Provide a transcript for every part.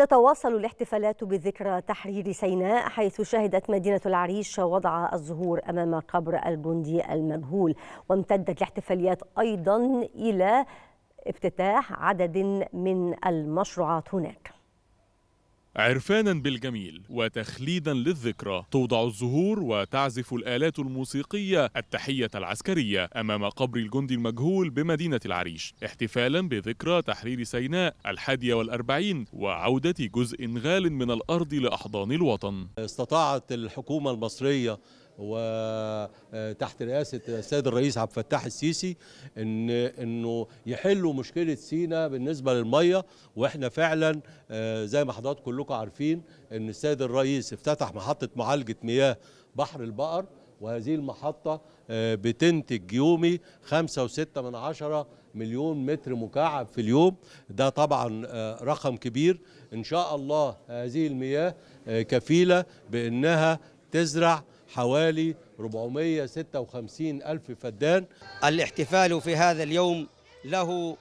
تتواصل الاحتفالات بذكرى تحرير سيناء حيث شهدت مدينة العريش وضع الزهور أمام قبر الجندي المجهول وامتدت الاحتفاليات أيضا إلى افتتاح عدد من المشروعات هناك عرفانا بالجميل وتخليدا للذكرى توضع الزهور وتعزف الآلات الموسيقية التحية العسكرية أمام قبر الجندي المجهول بمدينة العريش احتفالا بذكرى تحرير سيناء الحادية والأربعين وعودة جزء غال من الأرض لأحضان الوطن استطاعت الحكومة المصرية وتحت رئاسه السيد الرئيس عبد الفتاح السيسي ان انه يحلوا مشكله سينا بالنسبه للميه واحنا فعلا آه، زي ما حضراتكم كلكم عارفين ان السيد الرئيس افتتح محطه معالجه مياه بحر البقر وهذه المحطة آه، بتنتج يومي خمسة وستة من عشرة مليون متر مكعب في اليوم ده طبعا آه، رقم كبير إن شاء الله هذه المياه كفيلة بأنها تزرع حوالي 456 ألف فدان الاحتفال في هذا اليوم له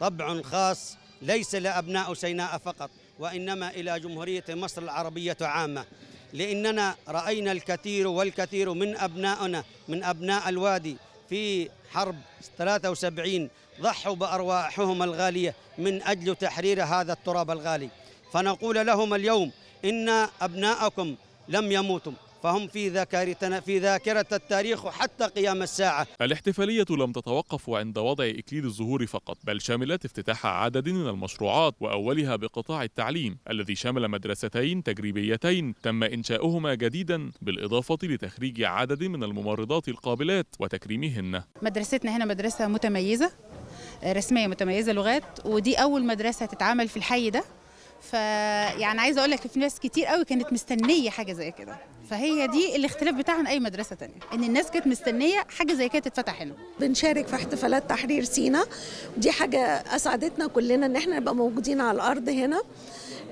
طبع خاص ليس لأبناء سيناء فقط وإنما إلى جمهورية مصر العربية عامة لأننا رأينا الكثير والكثير من أبنائنا من أبناء الوادي في حرب 73 ضحوا بأرواحهم الغالية من أجل تحرير هذا التراب الغالي فنقول لهم اليوم إن أبناءكم لم يموتوا فهم في ذاكرتنا في ذاكرة التاريخ وحتى قيام الساعة الاحتفالية لم تتوقف عند وضع إكليل الزهور فقط بل شملت افتتاح عدد من المشروعات وأولها بقطاع التعليم الذي شمل مدرستين تجريبيتين تم إنشاؤهما جديدا بالإضافة لتخريج عدد من الممرضات القابلات وتكريمهن مدرستنا هنا مدرسة متميزة رسمية متميزة لغات ودي أول مدرسة تتعامل في الحي ده فيعني عايزه اقول لك في ناس كتير قوي كانت مستنيه حاجه زي كده فهي دي الاختلاف بتاعها عن اي مدرسه تانية ان الناس كانت مستنيه حاجه زي كده تتفتح هنا بنشارك في احتفالات تحرير سينا دي حاجه اسعدتنا كلنا ان احنا نبقى موجودين على الارض هنا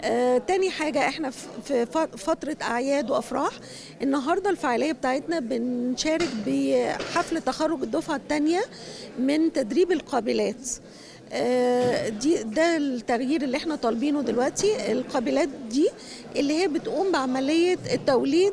آه، تاني حاجة احنا في فترة أعياد وأفراح النهاردة الفعالية بتاعتنا بنشارك بحفل تخرج الدفعة التانية من تدريب القابلات آه، دي ده التغيير اللي احنا طالبينه دلوقتي القابلات دي اللي هي بتقوم بعمليه التوليد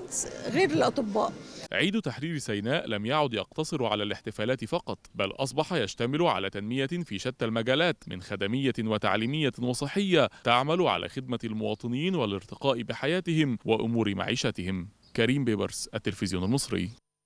غير الاطباء عيد تحرير سيناء لم يعد يقتصر على الاحتفالات فقط بل أصبح يشتمل على تنمية في شتى المجالات من خدمية وتعليمية وصحية تعمل على خدمة المواطنين والارتقاء بحياتهم وأمور معيشتهم كريم بيبرس التلفزيون المصري